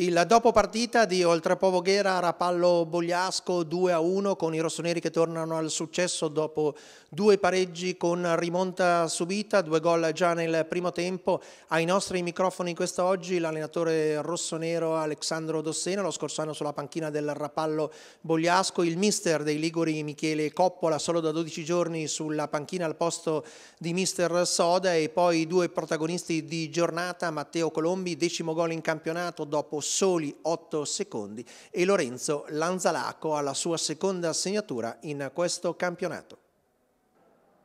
Il dopo partita di Oltrepo Voghera, Rapallo Bogliasco 2-1 a con i rossoneri che tornano al successo dopo due pareggi con rimonta subita, due gol già nel primo tempo. Ai nostri microfoni questa oggi l'allenatore rossonero Alessandro Dossena, lo scorso anno sulla panchina del Rapallo Bogliasco, il mister dei Liguri Michele Coppola solo da 12 giorni sulla panchina al posto di mister Soda e poi due protagonisti di giornata Matteo Colombi, decimo gol in campionato dopo soli 8 secondi e Lorenzo Lanzalaco alla sua seconda segnatura in questo campionato.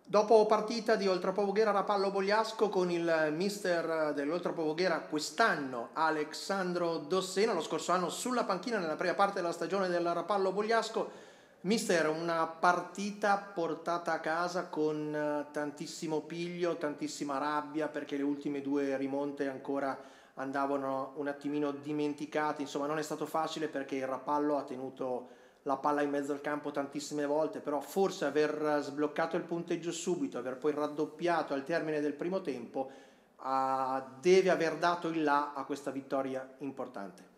Dopo partita di Oltrapovoghera Rapallo Bogliasco con il mister dell'Oltrapovoghera quest'anno Alexandro Dossena, lo scorso anno sulla panchina nella prima parte della stagione del Rapallo Bogliasco. Mister, una partita portata a casa con eh, tantissimo piglio, tantissima rabbia perché le ultime due rimonte ancora andavano un attimino dimenticati, insomma non è stato facile perché il Rapallo ha tenuto la palla in mezzo al campo tantissime volte, però forse aver sbloccato il punteggio subito, aver poi raddoppiato al termine del primo tempo, ah, deve aver dato il là a questa vittoria importante.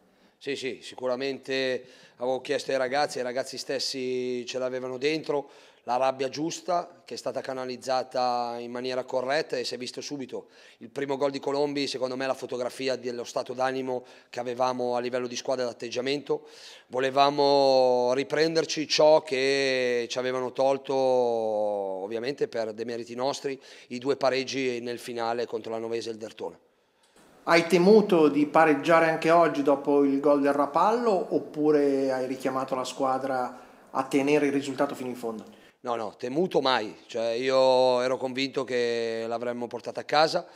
Sì, sì, sicuramente avevo chiesto ai ragazzi, i ragazzi stessi ce l'avevano dentro, la rabbia giusta che è stata canalizzata in maniera corretta e si è visto subito. Il primo gol di Colombi, secondo me, è la fotografia dello stato d'animo che avevamo a livello di squadra d'atteggiamento. Volevamo riprenderci ciò che ci avevano tolto, ovviamente per demeriti nostri, i due pareggi nel finale contro la Novese e il Dertone. Hai temuto di pareggiare anche oggi dopo il gol del Rapallo oppure hai richiamato la squadra a tenere il risultato fino in fondo? No, no, temuto mai. Cioè, io ero convinto che l'avremmo portata a casa,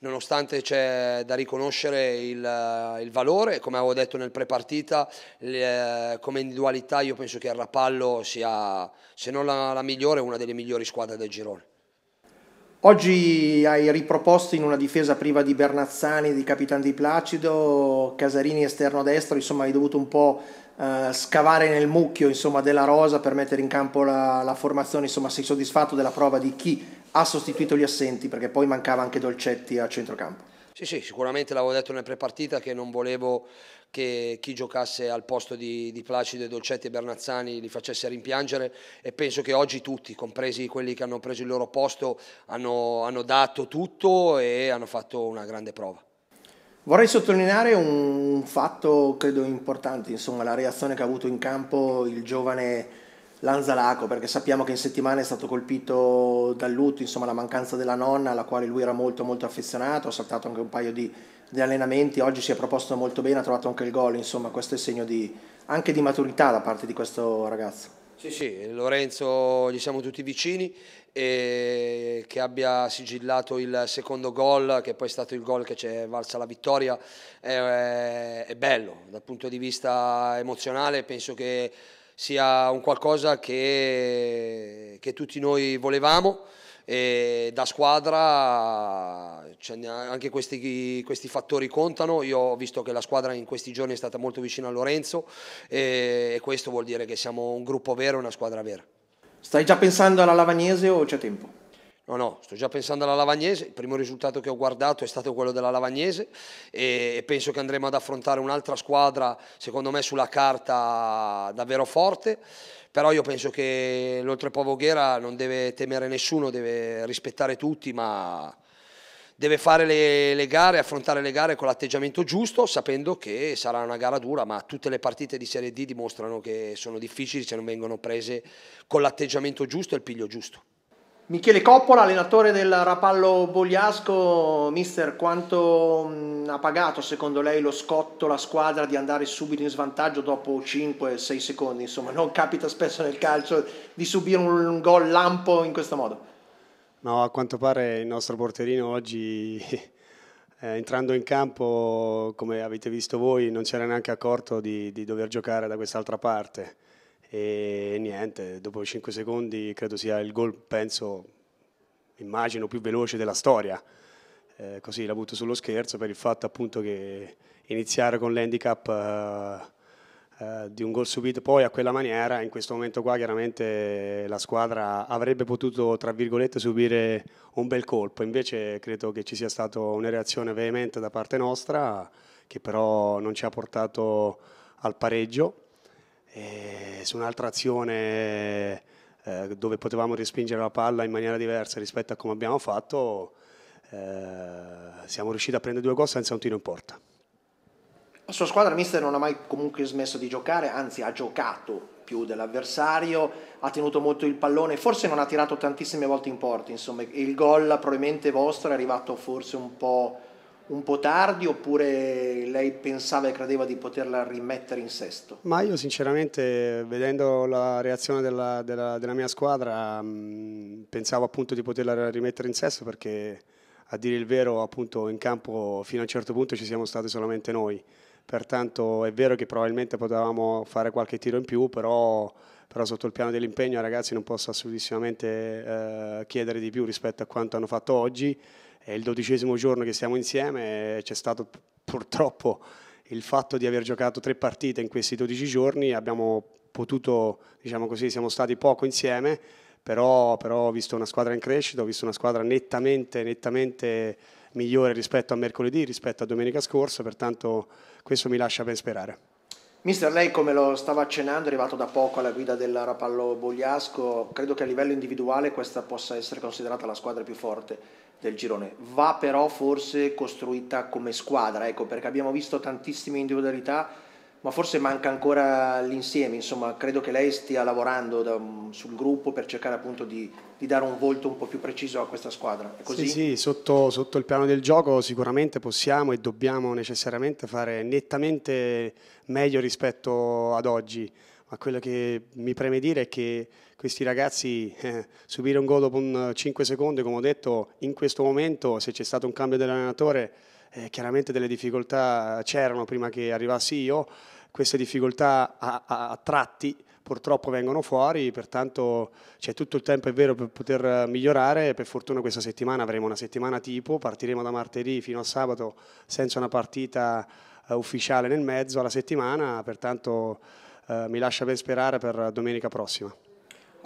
nonostante c'è da riconoscere il, il, valore, come avevo detto nel prepartita, le, come individualità io penso che il Rapallo sia, se non la, la migliore, una delle migliori squadre del girone. Oggi hai riproposto in una difesa priva di Bernazzani, di Capitan Di Placido, Casarini esterno a destra, insomma hai dovuto un po' eh, scavare nel mucchio insomma, della rosa per mettere in campo la, la, formazione, insomma sei soddisfatto della prova di chi ha sostituito gli assenti perché poi mancava anche Dolcetti a centrocampo? Sì, sì, sicuramente l'avevo detto nel prepartita che non volevo che chi giocasse al posto di, di Placido, Dolcetti e Bernazzani li facesse rimpiangere e penso che oggi tutti, compresi quelli che hanno preso il loro posto, hanno, hanno dato tutto e hanno fatto una grande prova. Vorrei sottolineare un fatto credo importante, insomma la reazione che ha avuto in campo il giovane Lanzalaco perché sappiamo che in settimana è stato colpito dal lutto, insomma la mancanza della nonna alla quale lui era molto molto affezionato, ha saltato anche un paio di, di allenamenti, oggi si è proposto molto bene, ha trovato anche il gol, insomma questo è segno di, anche di maturità da parte di questo ragazzo. Sì, sì, Lorenzo gli siamo tutti vicini e che abbia sigillato il secondo gol, che poi è stato il gol che ci è valsa la vittoria, è, è bello dal punto di vista emozionale, penso che sia un qualcosa che, che tutti noi volevamo e da squadra anche questi, questi, fattori contano, io ho visto che la squadra in questi giorni è stata molto vicina a Lorenzo e, e questo vuol dire che siamo un gruppo vero e una squadra vera. Stai già pensando alla Lavagnese o c'è tempo? No, no, sto già pensando alla Lavagnese, il primo risultato che ho guardato è stato quello della Lavagnese e penso che andremo ad affrontare un'altra squadra, secondo me sulla carta davvero forte, però io penso che l'Oltrepo Voghera non deve temere nessuno, deve rispettare tutti, ma deve fare le, le gare, affrontare le gare con l'atteggiamento giusto, sapendo che sarà una gara dura, ma tutte le partite di Serie D dimostrano che sono difficili se non vengono prese con l'atteggiamento giusto e il piglio giusto. Michele Coppola, allenatore del Rapallo Bogliasco, mister, quanto mh, ha pagato secondo lei lo scotto, la squadra di andare subito in svantaggio dopo 5-6 secondi? Insomma, non capita spesso nel calcio di subire un, un gol lampo in questo modo. No, a quanto pare il nostro porterino oggi, eh, entrando in campo, come avete visto voi, non c'era neanche accorto di, di dover giocare da quest'altra parte e niente, dopo 5 secondi credo sia il gol, penso, immagino, più veloce della storia. Eh, così la butto sullo scherzo per il fatto appunto che iniziare con l'handicap eh, eh, di un gol subito poi a quella maniera, in questo momento qua chiaramente la squadra avrebbe potuto, tra virgolette, subire un bel colpo, invece credo che ci sia stata una reazione veemente da parte nostra che però non ci ha portato al pareggio e eh, su un'altra azione eh, dove potevamo respingere la palla in maniera diversa rispetto a come abbiamo fatto, eh, siamo riusciti a prendere due gol senza un tiro in porta. La sua squadra mister non ha mai comunque smesso di giocare, anzi ha giocato più dell'avversario, ha tenuto molto il pallone, forse non ha tirato tantissime volte in porta, insomma, il gol probabilmente vostro è arrivato forse un po' un po' tardi oppure lei pensava e credeva di poterla rimettere in sesto? Ma io sinceramente vedendo la reazione della, della, della mia squadra mm, pensavo appunto di poterla rimettere in sesto perché a dire il vero appunto in campo fino a un certo punto ci siamo stati solamente noi pertanto è vero che probabilmente potevamo fare qualche tiro in più però, però sotto il piano dell'impegno ragazzi non posso assolutamente eh, chiedere di più rispetto a quanto hanno fatto oggi è il dodicesimo giorno che siamo insieme, c'è stato purtroppo il fatto di aver giocato tre partite in questi 12 giorni, abbiamo potuto, diciamo così, siamo stati poco insieme, però, però ho visto una squadra in crescita, ho visto una squadra nettamente, nettamente migliore rispetto a mercoledì, rispetto a domenica scorsa, pertanto questo mi lascia ben sperare. Mister, lei come lo stava accennando, è arrivato da poco alla guida del Rapallo Bogliasco, credo che a livello individuale questa possa essere considerata la squadra più forte del girone, va però forse costruita come squadra, ecco, perché abbiamo visto tantissime individualità, ma forse manca ancora l'insieme, insomma, credo che lei stia lavorando da, sul gruppo per cercare appunto di, di, dare un volto un po' più preciso a questa squadra. Sì, sì, sotto, sotto il piano del gioco sicuramente possiamo e dobbiamo necessariamente fare nettamente meglio rispetto ad oggi ma quello che mi preme dire è che questi ragazzi eh, subire un gol dopo un 5 secondi, come ho detto, in questo momento se c'è stato un cambio dell'allenatore, eh, chiaramente delle difficoltà c'erano prima che arrivassi io, queste difficoltà a, a, a tratti purtroppo vengono fuori, pertanto c'è tutto il tempo, è vero, per poter migliorare. Per fortuna questa settimana avremo una settimana tipo, partiremo da martedì fino a sabato senza una partita eh, ufficiale nel mezzo alla settimana, pertanto eh, mi lascia ben sperare per domenica prossima.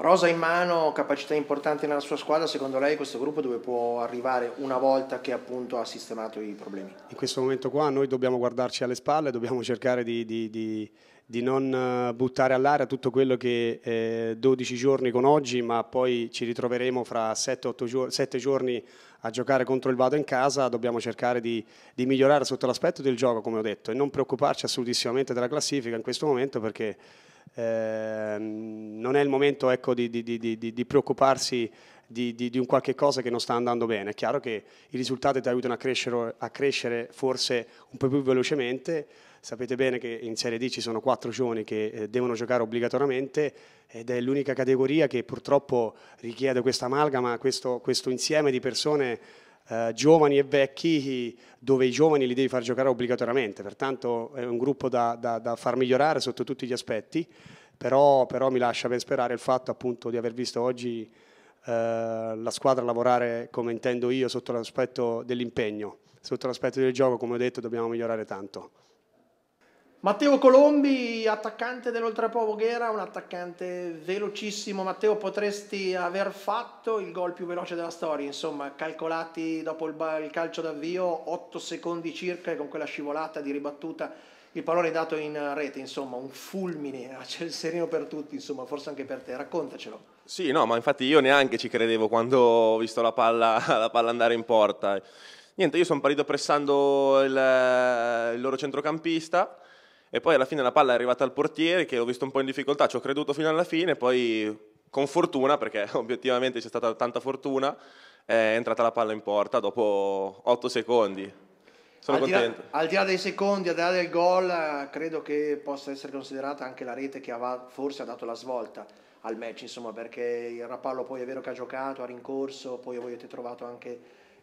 Rosa in mano, capacità importante nella sua squadra, secondo lei questo gruppo dove può arrivare una volta che appunto ha sistemato i problemi? In questo momento qua noi dobbiamo guardarci alle spalle, dobbiamo cercare di, di, di, di non eh, buttare all'aria tutto quello che eh, 12 giorni con oggi, ma poi ci ritroveremo fra 7-8 giorni, giorni a giocare contro il Vado in casa, dobbiamo cercare di, di migliorare sotto l'aspetto del gioco, come ho detto, e non preoccuparci assolutissimamente della classifica in questo momento perché Ehm, non è il momento ecco, di, di, di, di, preoccuparsi di, un qualche cosa che non sta andando bene. È chiaro che i risultati ti aiutano a crescere, a crescere forse un po' più velocemente. Sapete bene che in Serie D ci sono quattro giovani che eh, devono giocare obbligatoriamente ed è l'unica categoria che purtroppo richiede questa amalgama, questo, questo insieme di persone eh, giovani e vecchi dove i giovani li devi far giocare obbligatoriamente, pertanto è un gruppo da, da, da far migliorare sotto tutti gli aspetti, però, però, mi lascia ben sperare il fatto appunto di aver visto oggi eh, la squadra lavorare come intendo io sotto l'aspetto dell'impegno, sotto l'aspetto del gioco come ho detto dobbiamo migliorare tanto. Matteo Colombi, attaccante dell'Oltrepo Voghera, un attaccante velocissimo. Matteo, potresti aver fatto il gol più veloce della storia, insomma, calcolati dopo il, il calcio d'avvio 8 secondi circa e con quella scivolata di ribattuta il pallone dato in rete, insomma, un fulmine a ciel sereno per tutti, insomma, forse anche per te. Raccontacelo. Sì, no, ma infatti io neanche ci credevo quando ho visto la palla, la palla andare in porta. Niente, io sono partito pressando il, il loro centrocampista e poi alla fine la palla è arrivata al portiere che l'ho visto un po' in difficoltà, ci ho creduto fino alla fine, poi con fortuna, perché obiettivamente c'è stata tanta fortuna, è entrata la palla in porta dopo 8 secondi. Sono al contento. Di là, al di là dei secondi, al di là del gol, credo che possa essere considerata anche la rete che ha, forse ha dato la svolta al match, insomma, perché il Rapallo poi è vero che ha giocato, ha rincorso, poi voi avete trovato anche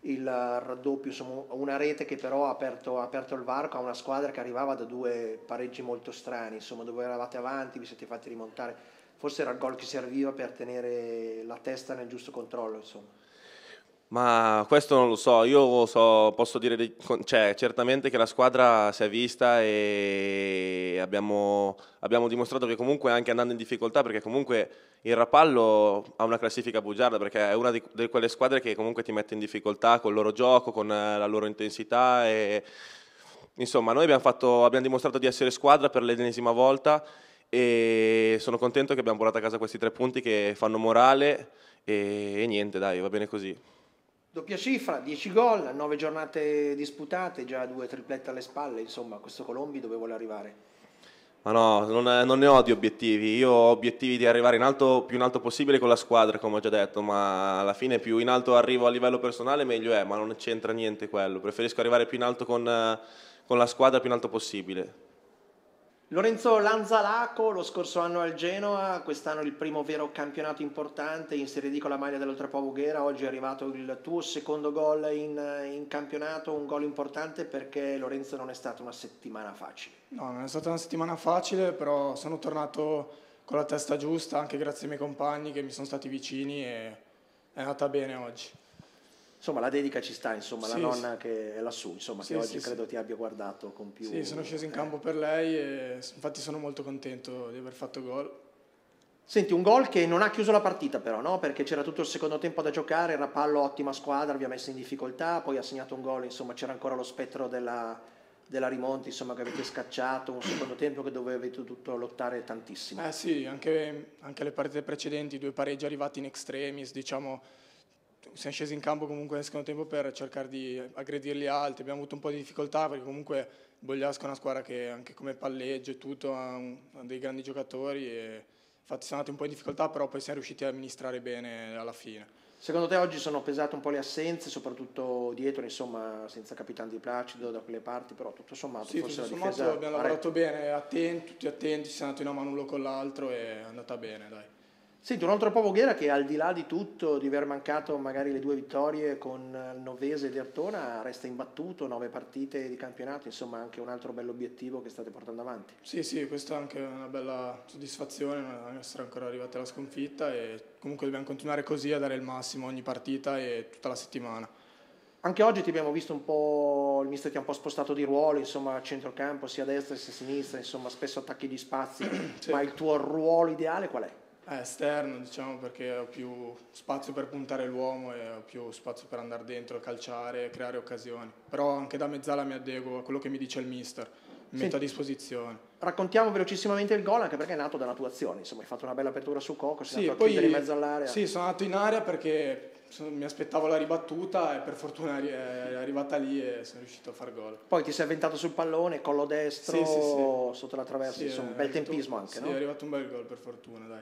il raddoppio, insomma una rete che però ha aperto, ha aperto il varco a una squadra che arrivava da due pareggi molto strani, insomma dove eravate avanti, vi siete fatti rimontare, forse era il gol che serviva per tenere la testa nel giusto controllo. Insomma. Ma questo non lo so, io so, posso dire cioè, certamente che la squadra si è vista e abbiamo, abbiamo, dimostrato che comunque anche andando in difficoltà, perché comunque il Rapallo ha una classifica bugiarda, perché è una di, di quelle squadre che comunque ti mette in difficoltà con il loro gioco, con la loro intensità. E, insomma, noi abbiamo, fatto, abbiamo dimostrato di essere squadra per l'ennesima volta e sono contento che abbiamo portato a casa questi tre punti che fanno morale e, e niente, dai, va bene così. Doppia cifra, 10 gol, 9 giornate disputate, già due triplette alle spalle, insomma questo Colombi dove vuole arrivare? Ma no, non, eh, non, ne ho di obiettivi, io ho obiettivi di arrivare in alto, più in alto possibile con la squadra come ho già detto, ma alla fine più in alto arrivo a livello personale meglio è, ma non c'entra niente quello, preferisco arrivare più in alto con, eh, con la squadra più in alto possibile. Lorenzo Lanzalaco lo scorso anno al Genoa, quest'anno il primo vero campionato importante in Serie D con la maglia dell'Oltrapò Voghera, oggi è arrivato il tuo secondo gol in, in, campionato, un gol importante perché Lorenzo non è stata una settimana facile. No, non è stata una settimana facile, però sono tornato con la testa giusta anche grazie ai miei compagni che mi sono stati vicini e è andata bene oggi insomma la dedica ci sta, insomma, sì, la nonna sì. che è lassù, insomma, sì, che oggi credo ti abbia guardato con più... Sì, sono sceso in campo per lei e infatti sono molto contento di aver fatto gol. Senti, un gol che non ha chiuso la partita però, no? Perché c'era tutto il secondo tempo da giocare, Rapallo ottima squadra, vi ha messo in difficoltà, poi ha segnato un gol, insomma, c'era ancora lo spettro della, della rimonta, insomma, che avete scacciato, un secondo tempo che dove avete dovuto lottare tantissimo. Eh sì, anche, anche le partite precedenti, due pareggi arrivati in extremis, diciamo siamo scesi in campo comunque nel secondo tempo per cercare di aggredirli altri, abbiamo avuto un po' di difficoltà perché comunque Bogliasco è una squadra che anche come palleggio e tutto ha, un, ha dei grandi giocatori e infatti siamo andati un po' in difficoltà però poi siamo riusciti a amministrare bene alla fine. Secondo te oggi sono pesate un po' le assenze, soprattutto dietro, insomma, senza Capitano Di Placido da quelle parti, però tutto sommato sì, forse tutto sommato abbiamo lavorato bene, attenti, tutti attenti, ci siamo andati una mano l'uno con l'altro e è andata bene, dai. Senti, un altro po' Voghera che al di là di tutto, di aver mancato magari le due vittorie con eh, Novese e Ertona, resta imbattuto, nove partite di campionato, insomma anche un altro bello obiettivo che state portando avanti. Sì, sì, questa è anche una bella soddisfazione, non essere ancora arrivati alla sconfitta e comunque dobbiamo continuare così a dare il massimo ogni partita e tutta la settimana. Anche oggi ti abbiamo visto un po', il mister ti ha un po' spostato di ruolo, insomma, a centrocampo, sia a destra che a sinistra, insomma, spesso attacchi di spazi, sì. ma il tuo ruolo ideale qual è? È eh, esterno, diciamo, perché ho più spazio per puntare l'uomo e ho più spazio per andare dentro, calciare, e creare occasioni. Però anche da mezzala mi adeguo a quello che mi dice il mister, mi metto a disposizione. Raccontiamo velocissimamente il gol, anche perché è nato dalla tua azione, insomma, hai fatto una bella apertura su Coco, sei sì, andato poi, in mezzo all'area. Sì, sono andato in area perché mi aspettavo la ribattuta e per fortuna è arrivata lì e sono riuscito a far gol. Poi ti sei avventato sul pallone, collo destro, sì, sì, sotto la traversa, insomma, un bel tempismo anche, no? Sì, è arrivato un bel gol per fortuna, dai.